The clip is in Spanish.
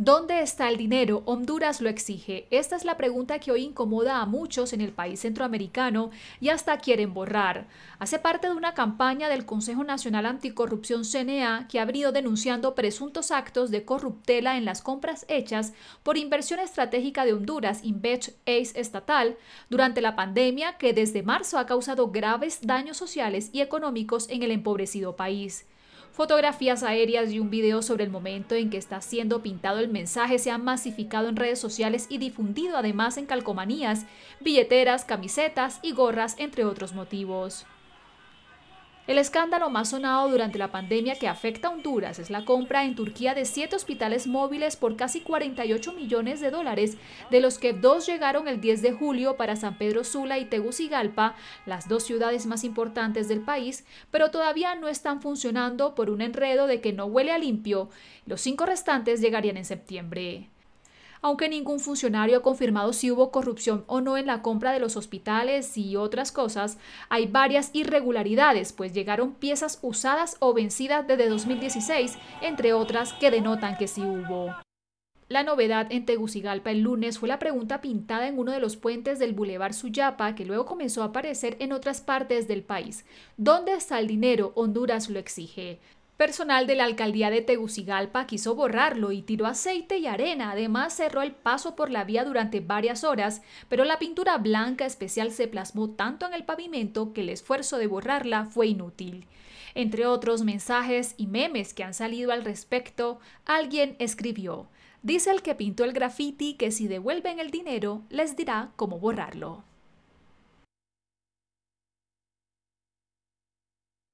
¿Dónde está el dinero? Honduras lo exige. Esta es la pregunta que hoy incomoda a muchos en el país centroamericano y hasta quieren borrar. Hace parte de una campaña del Consejo Nacional Anticorrupción CNA que ha venido denunciando presuntos actos de corruptela en las compras hechas por Inversión Estratégica de Honduras, Invest Ace Estatal, durante la pandemia que desde marzo ha causado graves daños sociales y económicos en el empobrecido país. Fotografías aéreas y un video sobre el momento en que está siendo pintado el mensaje se han masificado en redes sociales y difundido además en calcomanías, billeteras, camisetas y gorras, entre otros motivos. El escándalo más sonado durante la pandemia que afecta a Honduras es la compra en Turquía de siete hospitales móviles por casi 48 millones de dólares, de los que dos llegaron el 10 de julio para San Pedro Sula y Tegucigalpa, las dos ciudades más importantes del país, pero todavía no están funcionando por un enredo de que no huele a limpio. Los cinco restantes llegarían en septiembre aunque ningún funcionario ha confirmado si hubo corrupción o no en la compra de los hospitales y otras cosas, hay varias irregularidades, pues llegaron piezas usadas o vencidas desde 2016, entre otras que denotan que sí hubo. La novedad en Tegucigalpa el lunes fue la pregunta pintada en uno de los puentes del Boulevard Suyapa, que luego comenzó a aparecer en otras partes del país. ¿Dónde está el dinero? Honduras lo exige. Personal de la alcaldía de Tegucigalpa quiso borrarlo y tiró aceite y arena. Además, cerró el paso por la vía durante varias horas, pero la pintura blanca especial se plasmó tanto en el pavimento que el esfuerzo de borrarla fue inútil. Entre otros mensajes y memes que han salido al respecto, alguien escribió, dice el que pintó el graffiti que si devuelven el dinero les dirá cómo borrarlo.